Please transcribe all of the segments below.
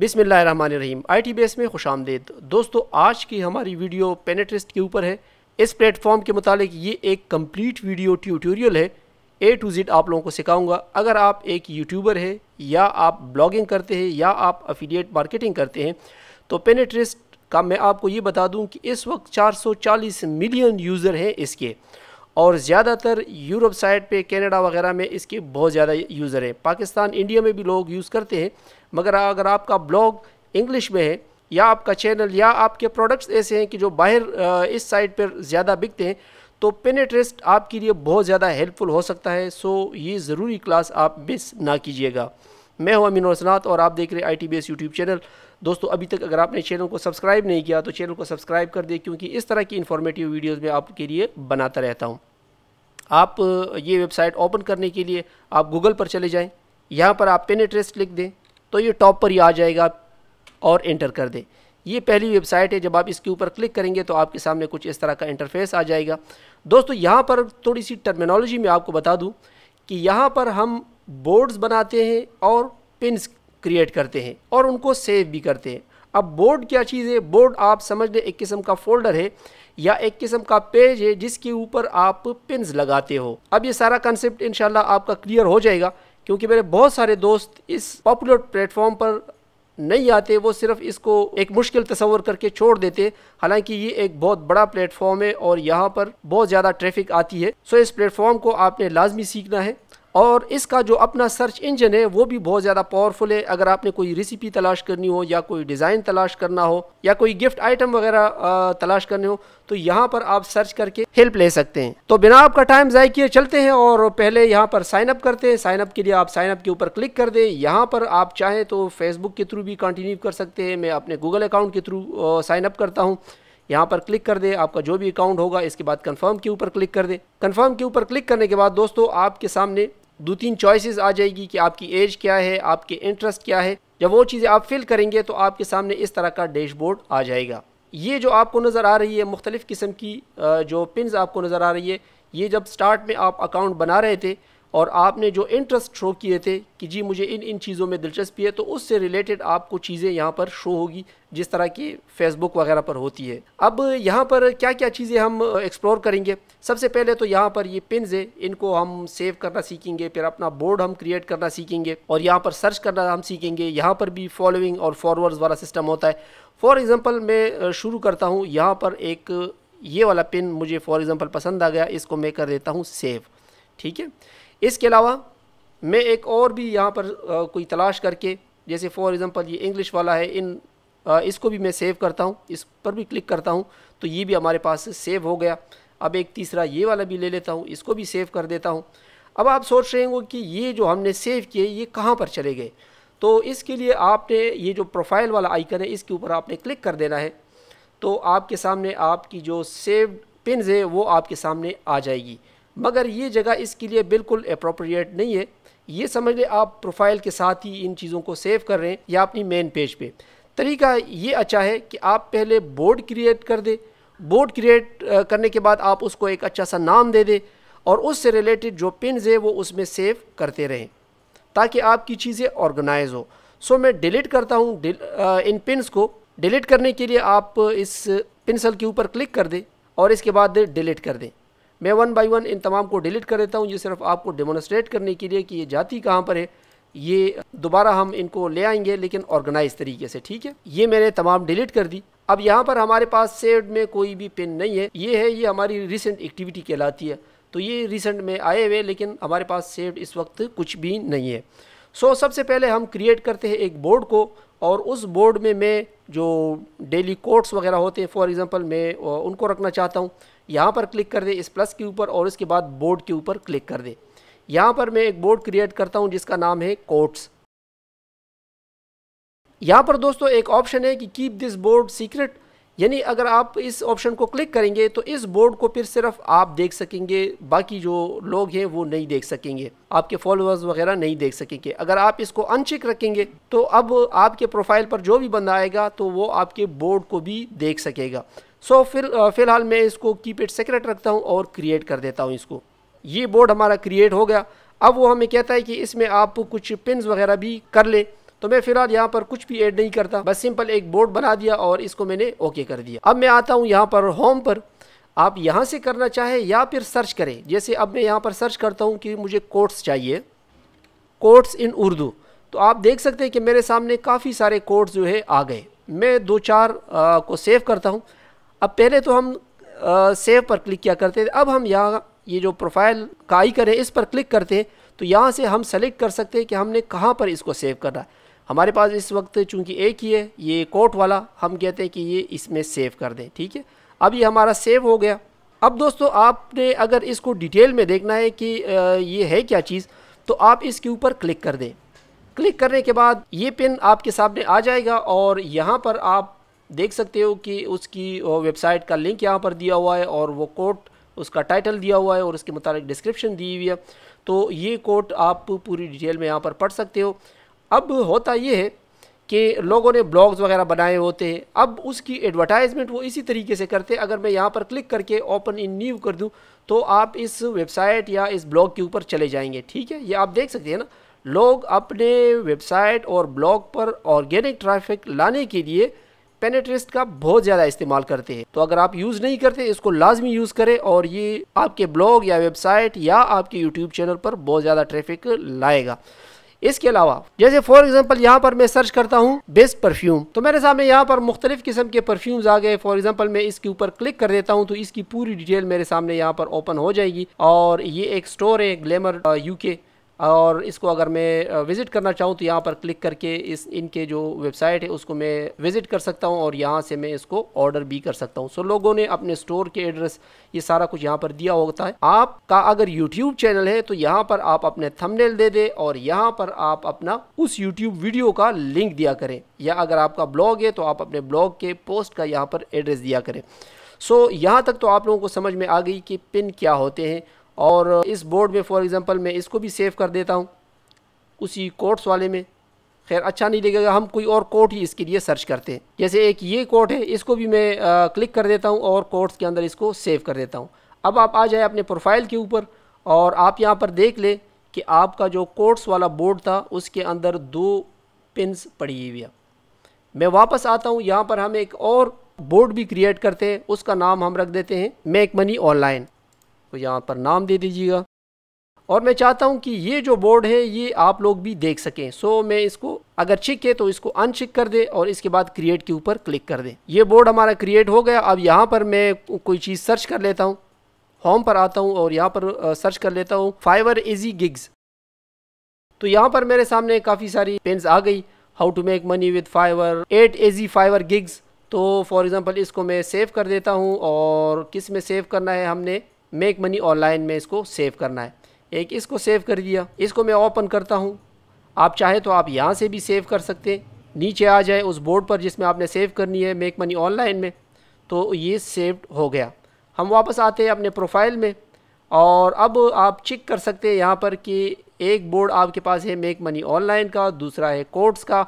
बिसमीम I T base में खुश आमदेद दोस्तों आज की हमारी वीडियो पेनेट्रिस्ट के ऊपर है इस प्लेटफॉर्म के मुतालिक ये एक कंप्लीट वीडियो ट्यूटोरियल है ए टू जेड आप लोगों को सिखाऊंगा अगर आप एक यूट्यूबर है या आप ब्लॉगिंग करते हैं या आप अफिलिएट मार्केटिंग करते हैं तो पेनेट्रिस्ट का मैं आपको ये बता दूँ कि इस वक्त चालीस मिलियन यूज़र हैं इसके और ज़्यादातर यूरोप साइड पे कनाडा वगैरह में इसके बहुत ज़्यादा यूज़र हैं पाकिस्तान इंडिया में भी लोग यूज़ करते हैं मगर अगर आपका ब्लॉग इंग्लिश में है या आपका चैनल या आपके प्रोडक्ट्स ऐसे हैं कि जो बाहर इस साइड पर ज़्यादा बिकते हैं तो पेनेट्रेस्ट आपके लिए बहुत ज़्यादा हेल्पफुल हो सकता है सो ये ज़रूरी क्लास आप मिस ना कीजिएगा मैं हूँ अमीन और आप देख रहे हैं I T B S YouTube channel दोस्तों अभी तक अगर आपने चैनल को सब्सक्राइब नहीं किया तो चैनल को सब्सक्राइब कर दें क्योंकि इस तरह की इन्फॉर्मेटिव वीडियोज़ में आपके लिए बनाता रहता हूँ आप ये वेबसाइट ओपन करने के लिए आप गूगल पर चले जाएँ यहाँ पर आप पेनेट्रेस्ट लिख दें तो ये टॉप पर ही आ जाएगा और एंटर कर दें ये पहली वेबसाइट है जब आप इसके ऊपर क्लिक करेंगे तो आपके सामने कुछ इस तरह का इंटरफेस आ जाएगा दोस्तों यहाँ पर थोड़ी सी टर्मिनोलॉजी में आपको बता दूँ कि यहाँ पर हम बोर्ड्स बनाते हैं और पिन क्रिएट करते हैं और उनको सेव भी करते हैं अब बोर्ड क्या चीज़ है बोर्ड आप समझ लें एक किस्म का फोल्डर है या एक किस्म का पेज है जिसके ऊपर आप पिंस लगाते हो अब ये सारा कंसेप्ट इन आपका क्लियर हो जाएगा क्योंकि मेरे बहुत सारे दोस्त इस पॉपुलर प्लेटफॉर्म पर नहीं आते वो सिर्फ इसको एक मुश्किल तस्वर करके छोड़ देते हालांकि ये एक बहुत बड़ा प्लेटफॉर्म है और यहाँ पर बहुत ज़्यादा ट्रैफिक आती है सो इस प्लेटफॉर्म को आपने लाजमी सीखना है और इसका जो अपना सर्च इंजन है वो भी बहुत ज़्यादा पावरफुल है अगर आपने कोई रेसिपी तलाश करनी हो या कोई डिज़ाइन तलाश करना हो या कोई गिफ्ट आइटम वगैरह तलाश करने हो तो यहाँ पर आप सर्च करके हेल्प ले सकते हैं तो बिना आपका टाइम ज़ाय किए चलते हैं और पहले यहाँ पर साइन अप करते हैं साइनअप के लिए आप साइन अप के ऊपर क्लिक कर दें यहाँ पर आप चाहें तो फेसबुक के थ्रू भी कंटिन्यू कर सकते हैं मैं अपने गूगल अकाउंट के थ्रू साइन अप करता हूँ यहाँ पर क्लिक कर दे आपका जो भी अकाउंट होगा इसके बाद कंफर्म के ऊपर क्लिक कर दे कंफर्म के ऊपर क्लिक करने के बाद दोस्तों आपके सामने दो तीन चॉइसेस आ जाएगी कि आपकी एज क्या है आपके इंटरेस्ट क्या है जब वो चीज़ें आप फिल करेंगे तो आपके सामने इस तरह का डैशबोर्ड आ जाएगा ये जो आपको नज़र आ रही है मुख्तलिफ़ किस्म की जो पिन आपको नज़र आ रही है ये जब स्टार्ट में आप अकाउंट बना रहे थे और आपने जो इंटरेस्ट शो किए थे कि जी मुझे इन इन चीज़ों में दिलचस्पी है तो उससे रिलेटेड आपको चीज़ें यहाँ पर शो होगी जिस तरह की फेसबुक वगैरह पर होती है अब यहाँ पर क्या क्या चीज़ें हम एक्सप्लोर करेंगे सबसे पहले तो यहाँ पर ये पिन है इनको हम सेव करना सीखेंगे फिर अपना बोर्ड हम क्रिएट करना सीखेंगे और यहाँ पर सर्च करना हम सीखेंगे यहाँ पर भी फॉलोइंग और फॉरवर्ड्स वाला सिस्टम होता है फॉर एग्ज़ाम्पल मैं शुरू करता हूँ यहाँ पर एक ये वाला पिन मुझे फॉर एग्ज़ाम्पल पसंद आ गया इसको मैं कर देता हूँ सेव ठीक है इसके अलावा मैं एक और भी यहाँ पर आ, कोई तलाश करके जैसे फॉर एग्ज़ाम्पल ये इंग्लिश वाला है इन आ, इसको भी मैं सेव करता हूँ इस पर भी क्लिक करता हूँ तो ये भी हमारे पास सेव हो गया अब एक तीसरा ये वाला भी ले लेता हूँ इसको भी सेव कर देता हूँ अब आप सोच रहे होंगे कि ये जो हमने सेव किए ये कहाँ पर चले गए तो इसके लिए आपने ये जो प्रोफाइल वाला आइकन है इसके ऊपर आपने क्लिक कर देना है तो आपके सामने आपकी जो सेव्ड पिनज है वो आपके सामने आ जाएगी मगर ये जगह इसके लिए बिल्कुल अप्रोप्रिएट नहीं है ये समझ लें आप प्रोफाइल के साथ ही इन चीज़ों को सेव कर रहे हैं या अपनी मेन पेज पे तरीका ये अच्छा है कि आप पहले बोर्ड क्रिएट कर दे बोर्ड क्रिएट करने के बाद आप उसको एक अच्छा सा नाम दे दे और उससे रिलेटेड जो पिनज है वो उसमें सेव करते रहें ताकि आपकी चीज़ें ऑर्गेनाइज हो सो मैं डिलीट करता हूँ इन पिनस को डिलीट करने के लिए आप इस पेंसिल के ऊपर क्लिक कर दें और इसके बाद डिलीट कर दें मैं वन बाई वन इन तमाम को डिलीट कर देता हूँ ये सिर्फ आपको डेमोनस्ट्रेट करने के लिए कि ये जाती कहाँ पर है ये दोबारा हम इनको ले आएंगे लेकिन ऑर्गेनाइज तरीके से ठीक है ये मैंने तमाम डिलीट कर दी अब यहाँ पर हमारे पास सेव में कोई भी पिन नहीं है ये है ये हमारी रिसेंट एक्टिविटी कहलाती है तो ये रिसेंट में आए हुए लेकिन हमारे पास सेव्ड इस वक्त कुछ भी नहीं है सो so, सबसे पहले हम क्रिएट करते हैं एक बोर्ड को और उस बोर्ड में मैं जो डेली कोर्ट्स वगैरह होते हैं फॉर एग्ज़ाम्पल मैं उनको रखना चाहता हूँ यहाँ पर क्लिक कर दें इस प्लस के ऊपर और इसके बाद बोर्ड के ऊपर क्लिक कर दें यहाँ पर मैं एक बोर्ड क्रिएट करता हूँ जिसका नाम है कोर्ट्स यहाँ पर दोस्तों एक ऑप्शन है कि कीप दिस बोर्ड सीक्रेट यानी अगर आप इस ऑप्शन को क्लिक करेंगे तो इस बोर्ड को फिर सिर्फ आप देख सकेंगे बाकी जो लोग हैं वो नहीं देख सकेंगे आपके फॉलोअर्स वगैरह नहीं देख सकेंगे अगर आप इसको अनचेक रखेंगे तो अब आपके प्रोफाइल पर जो भी बंदा आएगा तो वो आपके बोर्ड को भी देख सकेगा सो फिर फ़िलहाल मैं इसको इट सेक्रेट रखता हूँ और क्रिएट कर देता हूँ इसको ये बोर्ड हमारा क्रिएट हो गया अब वो हमें कहता है कि इसमें आप कुछ पिन वगैरह भी कर लें तो मैं फिलहाल यहाँ पर कुछ भी ऐड नहीं करता बस सिंपल एक बोर्ड बना दिया और इसको मैंने ओके कर दिया अब मैं आता हूँ यहाँ पर होम पर आप यहाँ से करना चाहें या फिर सर्च करें जैसे अब मैं यहाँ पर सर्च करता हूँ कि मुझे कोट्स चाहिए कोर्ट्स इन उर्दू तो आप देख सकते हैं कि मेरे सामने काफ़ी सारे कोर्ट्स जो है आ गए मैं दो चार आ, को सेव करता हूँ अब पहले तो हम आ, सेव पर क्लिक किया करते थे अब हम यहाँ ये जो प्रोफाइल का आई करें इस पर क्लिक करते हैं तो यहाँ से हम सेलेक्ट कर सकते हैं कि हमने कहाँ पर इसको सेव करना है हमारे पास इस वक्त चूंकि एक ही है ये कोट वाला हम कहते हैं कि ये इसमें सेव कर दें ठीक है अब ये हमारा सेव हो गया अब दोस्तों आपने अगर इसको डिटेल में देखना है कि ये है क्या चीज़ तो आप इसके ऊपर क्लिक कर दें क्लिक करने के बाद ये पिन आपके सामने आ जाएगा और यहाँ पर आप देख सकते हो कि उसकी वेबसाइट का लिंक यहाँ पर दिया हुआ है और वो कोट उसका टाइटल दिया हुआ है और उसके मुताबिक डिस्क्रिप्शन दी हुई है तो ये कोट आप पूरी डिटेल में यहाँ पर पढ़ सकते हो अब होता ये है कि लोगों ने ब्लॉग्स वगैरह बनाए होते हैं अब उसकी एडवर्टाइजमेंट वो इसी तरीके से करते हैं अगर मैं यहाँ पर क्लिक करके ओपन इन न्यू कर दूँ तो आप इस वेबसाइट या इस ब्लॉग के ऊपर चले जाएंगे ठीक है ये आप देख सकते हैं ना लोग अपने वेबसाइट और ब्लॉग पर ऑर्गेनिक ट्रैफिक लाने के लिए पेनेट्रिस्ट का बहुत ज़्यादा इस्तेमाल करते हैं तो अगर आप यूज़ नहीं करते इसको लाजमी यूज़ करें और ये आपके ब्लॉग या वेबसाइट या आपके यूट्यूब चैनल पर बहुत ज़्यादा ट्रैफिक लाएगा इसके अलावा जैसे फॉर एग्जाम्पल यहाँ पर मैं सर्च करता हूँ बेस्ट परफ्यूम तो मेरे सामने यहाँ पर मुख्तलिफ किस्म के परफ्यूम्स आ गए फॉर एग्जाम्पल मैं इसके ऊपर क्लिक कर देता हूँ तो इसकी पूरी डिटेल मेरे सामने यहाँ पर ओपन हो जाएगी और ये एक स्टोर है ग्लैमर यूके uh, और इसको अगर मैं विज़िट करना चाहूँ तो यहाँ पर क्लिक करके इस इनके जो वेबसाइट है उसको मैं विज़िट कर सकता हूँ और यहाँ से मैं इसको ऑर्डर भी कर सकता हूँ सो लोगों ने अपने स्टोर के एड्रेस ये सारा कुछ यहाँ पर दिया होता है आपका अगर यूट्यूब चैनल है तो यहाँ पर आप अपने थंबनेल दे दें और यहाँ पर आप अपना उस यूट्यूब वीडियो का लिंक दिया करें या अगर आपका ब्लॉग है तो आप अपने ब्लॉग के पोस्ट का यहाँ पर एड्रेस दिया करें सो यहाँ तक तो आप लोगों को समझ में आ गई कि पिन क्या होते हैं और इस बोर्ड में फॉर एग्ज़ाम्पल मैं इसको भी सेव कर देता हूँ उसी कोर्ट्स वाले में खैर अच्छा नहीं लगेगा हम कोई और कोर्ट ही इसके लिए सर्च करते हैं जैसे एक ये कोर्ट है इसको भी मैं आ, क्लिक कर देता हूँ और कोर्ट्स के अंदर इसको सेव कर देता हूँ अब आप आ जाए अपने प्रोफाइल के ऊपर और आप यहाँ पर देख लें कि आपका जो कोर्ट्स वाला बोर्ड था उसके अंदर दो पिनस पड़ी हुई है मैं वापस आता हूँ यहाँ पर हम एक और बोर्ड भी क्रिएट करते हैं उसका नाम हम रख देते हैं मेक मनी ऑनलाइन इसको यहाँ पर नाम दे दीजिएगा और मैं चाहता हूँ कि ये जो बोर्ड है ये आप लोग भी देख सकें सो so, मैं इसको अगर चिक है तो इसको अनचिक कर दे और इसके बाद क्रिएट के ऊपर क्लिक कर दे ये बोर्ड हमारा क्रिएट हो गया अब यहाँ पर मैं कोई चीज़ सर्च कर लेता हूँ होम पर आता हूँ और यहाँ पर सर्च कर लेता हूँ फाइवर इजी गिग्स तो यहाँ पर मेरे सामने काफ़ी सारी पेंस आ गई how to make money with Fiverr एट एजी फाइवर गिग्स तो फॉर एग्ज़ाम्पल इसको मैं सेव कर देता हूँ और किस में सेव करना है हमने मेक मनी ऑनलाइन में इसको सेव करना है एक इसको सेव कर दिया इसको मैं ओपन करता हूँ आप चाहे तो आप यहाँ से भी सेव कर सकते हैं नीचे आ जाए उस बोर्ड पर जिसमें आपने सेव करनी है मेक मनी ऑनलाइन में तो ये सेव्ड हो गया हम वापस आते हैं अपने प्रोफाइल में और अब आप चेक कर सकते हैं यहाँ पर कि एक बोर्ड आपके पास है मेक मनी ऑनलाइन का दूसरा है कोर्ट्स का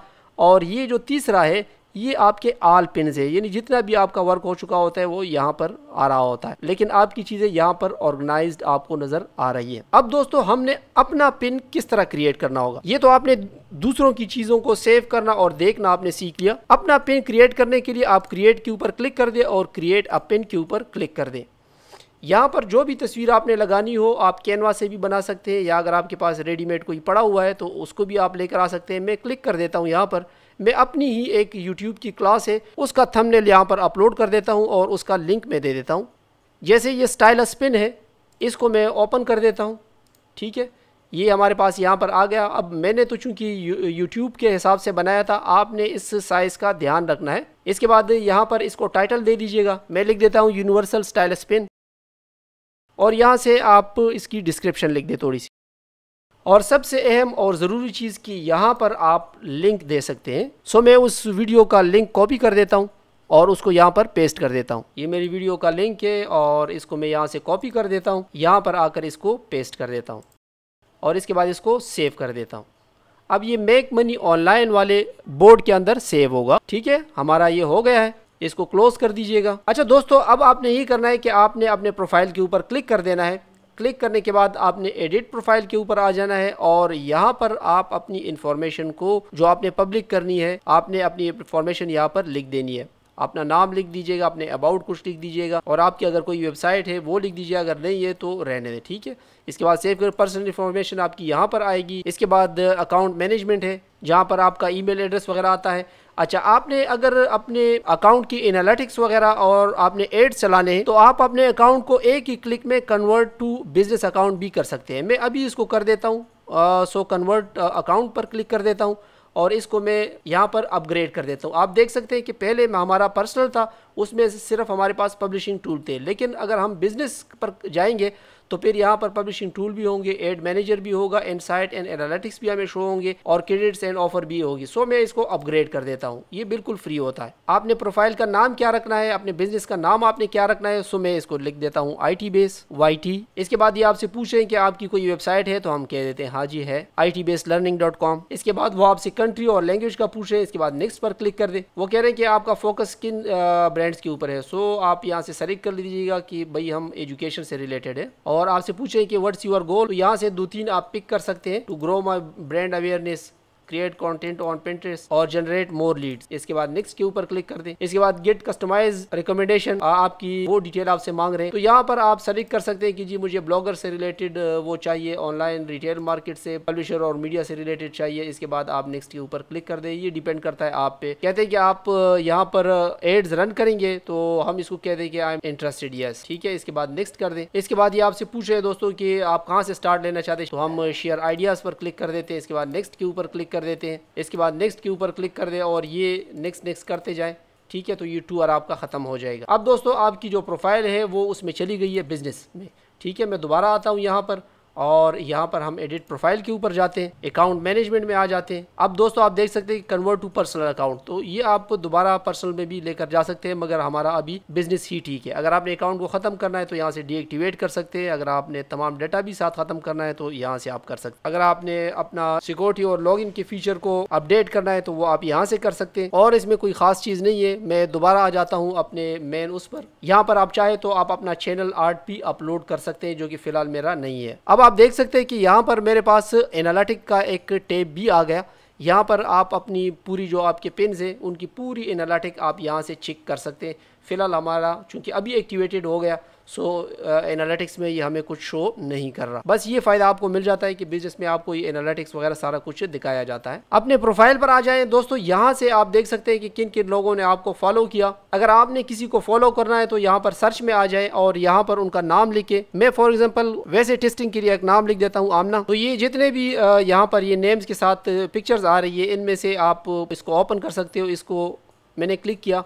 और ये जो तीसरा है ये आपके आल पिन है यानी जितना भी आपका वर्क हो चुका होता है वो यहाँ पर आ रहा होता है लेकिन आपकी चीज़ें यहाँ पर ऑर्गेनाइज आपको नज़र आ रही है अब दोस्तों हमने अपना पिन किस तरह क्रिएट करना होगा ये तो आपने दूसरों की चीज़ों को सेव करना और देखना आपने सीख लिया अपना पिन क्रिएट करने के लिए आप क्रिएट के ऊपर क्लिक कर दें और क्रिएट अ पिन के ऊपर क्लिक कर दें यहाँ पर जो भी तस्वीर आपने लगानी हो आप कैनवा से भी बना सकते हैं या अगर आपके पास रेडीमेड कोई पड़ा हुआ है तो उसको भी आप लेकर आ सकते हैं मैं क्लिक कर देता हूँ यहाँ पर मैं अपनी ही एक यूट्यूब की क्लास है उसका थंबनेल यहाँ पर अपलोड कर देता हूँ और उसका लिंक मैं दे देता हूँ जैसे ये स्टाइलस पिन है इसको मैं ओपन कर देता हूँ ठीक है ये हमारे पास यहाँ पर आ गया अब मैंने तो चूँकि यूट्यूब के हिसाब से बनाया था आपने इस साइज़ का ध्यान रखना है इसके बाद यहाँ पर इसको टाइटल दे दीजिएगा मैं लिख देता हूँ यूनिवर्सल स्टाइलस पिन और यहाँ से आप इसकी डिस्क्रिप्शन लिख दें थोड़ी सी और सबसे अहम और ज़रूरी चीज़ की यहाँ पर आप लिंक दे सकते हैं सो मैं उस वीडियो का लिंक कॉपी कर देता हूँ और उसको यहाँ पर पेस्ट कर देता हूँ ये मेरी वीडियो का लिंक है और इसको मैं यहाँ से कॉपी कर देता हूँ यहाँ पर आकर इसको पेस्ट कर देता हूँ और इसके बाद इसको सेव कर देता हूँ अब ये मेक मनी ऑनलाइन वाले बोर्ड के अंदर सेव होगा ठीक है हमारा ये हो गया है इसको क्लोज कर दीजिएगा अच्छा दोस्तों अब आपने ये करना है कि आपने अपने प्रोफाइल के ऊपर क्लिक कर देना है क्लिक करने के बाद आपने एडिट प्रोफाइल के ऊपर आ जाना है और यहाँ पर आप अपनी इंफॉर्मेशन को जो आपने पब्लिक करनी है आपने अपनी इन्फॉर्मेशन यहाँ पर लिख देनी है अपना नाम लिख दीजिएगा अपने अबाउट कुछ लिख दीजिएगा और आपकी अगर कोई वेबसाइट है वो लिख दीजिएगा अगर नहीं है तो रहने दें ठीक है इसके बाद सेव कर पर्सनल इन्फॉर्मेशन आपकी यहाँ पर आएगी इसके बाद अकाउंट uh, मैनेजमेंट है जहाँ पर आपका ई एड्रेस वगैरह आता है अच्छा आपने अगर अपने अकाउंट की एनालिटिक्स वगैरह और आपने एड्स चलाने हैं तो आप अपने अकाउंट को एक ही क्लिक में कन्वर्ट टू बिजनेस अकाउंट भी कर सकते हैं मैं अभी इसको कर देता हूँ सो कन्वर्ट अकाउंट पर क्लिक कर देता हूँ और इसको मैं यहाँ पर अपग्रेड कर देता हूँ आप देख सकते हैं कि पहले हमारा पर्सनल था उसमें सिर्फ हमारे पास पब्लिशिंग टूल थे लेकिन अगर हम बिज़नेस पर जाएंगे तो फिर यहाँ पर पब्लिशिंग टूल भी होंगे एड मैनेजर भी होगा एंड साइट एंड एनालिटिक्स भी हमें शो होंगे और क्रेडिट्स एंड ऑफर भी होगी सो मैं इसको अपग्रेड कर देता हूँ ये बिल्कुल फ्री होता है आपने प्रोफाइल का नाम क्या रखना है अपने बिजनेस का नाम आपने क्या रखना है सो मैं इसको लिख देता हूँ आई बेस वाई इसके बाद ये आपसे पूछे की आपकी कोई वेबसाइट है तो हम कह देते हैं हाँ जी है I base learning dot com इसके बाद वो आपसे कंट्री और लैंग्वेज का पूछे इसके बाद नेक्स्ट पर क्लिक कर दे वो कह रहे हैं कि आपका फोकस किन ब्रांड्स के ऊपर है सो आप यहाँ से सेलेक्ट कर लीजिएगा कि भाई हम एजुकेशन से रिलेटेड है और और आपसे पूछे कि व्हाट्स यूर गोल यहाँ से दो तीन आप पिक कर सकते हैं to grow my brand awareness create content on Pinterest और जनरेट मोर लीड इसके बाद नेक्स्ट के ऊपर क्लिक कर दे इसके बाद गेट कस्टमाइज रिकमेंडेशन आपकी वो डिटेल आपसे मांग रहे हैं तो यहाँ पर आप सेलेक्ट कर सकते हैं कि जी मुझे ब्लॉगर से रिलेटेड वो चाहिए ऑनलाइन रिटेल मार्केट से पब्लिशर और मीडिया से रिलेटेड चाहिए इसके बाद आप नेक्स्ट के ऊपर क्लिक कर दे ये डिपेंड करता है आप पे कहते हैं कि आप यहाँ पर एड्स रन करेंगे तो हम इसको कहते हैं कि आई एम इंटरेस्टेड यस ठीक है इसके बाद नेक्स्ट कर दे इसके बाद ये आपसे पूछ रहे हैं दोस्तों की आप कहाँ से स्टार्ट लेना चाहते हैं तो हम शेयर आइडियाज पर क्लिक कर देते हैं इसके बाद नेक्स्ट के ऊपर क्लिक कर देते हैं इसके बाद नेक्स्ट के ऊपर क्लिक कर दे और ये नेक्स्ट नेक्स्ट करते जाए ठीक है तो ये टू आर आपका ख़त्म हो जाएगा अब दोस्तों आपकी जो प्रोफाइल है वो उसमें चली गई है बिज़नेस में ठीक है मैं दोबारा आता हूँ यहाँ पर और यहाँ पर हम एडिट प्रोफाइल के ऊपर जाते हैं अकाउंट मैनेजमेंट में आ जाते हैं अब दोस्तों आप देख सकते हैं कन्वर्ट टू पर्सनल अकाउंट तो ये आप दोबारा पर्सनल में भी लेकर जा सकते हैं मगर हमारा अभी बिजनेस ही ठीक है अगर आपने अकाउंट को ख़त्म करना है तो यहाँ से डीएक्टिवेट कर सकते हैं अगर आपने तमाम डेटा भी साथ ख़त्म करना है तो यहाँ से आप कर सकते अगर आपने अपना सिक्योरिटी और लॉग के फीचर को अपडेट करना है तो वो आप यहाँ से कर सकते हैं और इसमें कोई खास चीज़ नहीं है मैं दोबारा आ जाता हूँ अपने मेन उस पर यहाँ पर आप चाहे तो आप अपना चैनल आर्ट भी अपलोड कर सकते हैं जो कि फिलहाल मेरा नहीं है अब आप देख सकते हैं कि यहाँ पर मेरे पास एनालिटिक का एक टेप भी आ गया यहाँ पर आप अपनी पूरी जो आपके पेन्स हैं उनकी पूरी एनालिटिक आप यहाँ से चेक कर सकते हैं फ़िलहाल हमारा चूँकि अभी एक्टिवेटेड हो गया सो एनालिटिक्स uh, में ये हमें कुछ शो नहीं कर रहा बस ये फ़ायदा आपको मिल जाता है कि बिजनेस में आपको ये एनालिटिक्स वगैरह सारा कुछ दिखाया जाता है अपने प्रोफाइल पर आ जाए दोस्तों यहाँ से आप देख सकते हैं कि किन किन लोगों ने आपको फॉलो किया अगर आपने किसी को फॉलो करना है तो यहाँ पर सर्च में आ जाए और यहाँ पर उनका नाम लिखे मैं फॉर एग्जाम्पल वैसे टेस्टिंग के लिए एक नाम लिख देता हूँ आमना तो ये जितने भी uh, यहाँ पर ये नेम्स के साथ पिक्चर्स uh, आ रही है इनमें से आप इसको ओपन कर सकते हो इसको मैंने क्लिक किया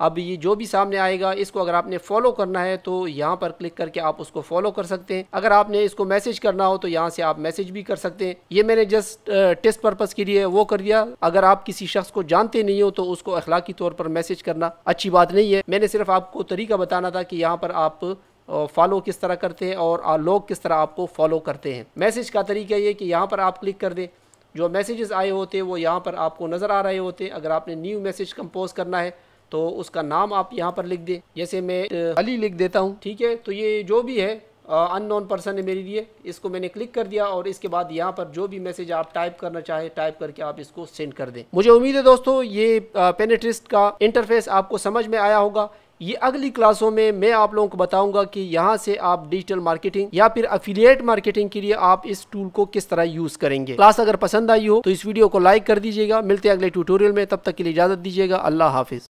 अब ये जो भी सामने आएगा इसको अगर आपने फॉलो करना है तो यहाँ पर क्लिक करके आप उसको फॉलो कर सकते हैं अगर आपने इसको मैसेज करना हो तो यहाँ से आप मैसेज भी कर सकते हैं ये मैंने जस्ट टेस्ट पर्पज़ के लिए वो कर दिया अगर आप किसी शख्स को जानते नहीं हो तो उसको अखलाकी तौर पर मैसेज करना अच्छी बात नहीं है मैंने सिर्फ आपको तरीका बताना था कि यहाँ पर आप फॉलो किस तरह करते हैं और लोग किस तरह आपको फॉलो करते हैं मैसेज का तरीका ये कि यहाँ पर आप क्लिक कर दें जो मैसेजेस आए होते हैं वो यहाँ पर आपको नज़र आ रहे होते हैं अगर आपने न्यू मैसेज कंपोज करना है तो उसका नाम आप यहाँ पर लिख दें जैसे मैं अली लिख देता हूँ ठीक है तो ये जो भी है अन पर्सन है मेरे लिए इसको मैंने क्लिक कर दिया और इसके बाद यहाँ पर जो भी मैसेज आप टाइप करना चाहे टाइप करके आप इसको सेंड कर दें मुझे उम्मीद है दोस्तों ये पेनेट्रिस्ट का इंटरफेस आपको समझ में आया होगा ये अगली क्लासों में मैं आप लोगों को बताऊंगा कि यहाँ से आप डिजिटल मार्केटिंग या फिर अफिलियट मार्केटिंग के लिए आप इस टूल को किस तरह यूज करेंगे क्लास अगर पसंद आई हो तो इस वीडियो को लाइक कर दीजिएगा मिलते हैं अगले ट्यूटोरियल में तब तक के लिए इजाजत दीजिएगा अल्लाह हाफिज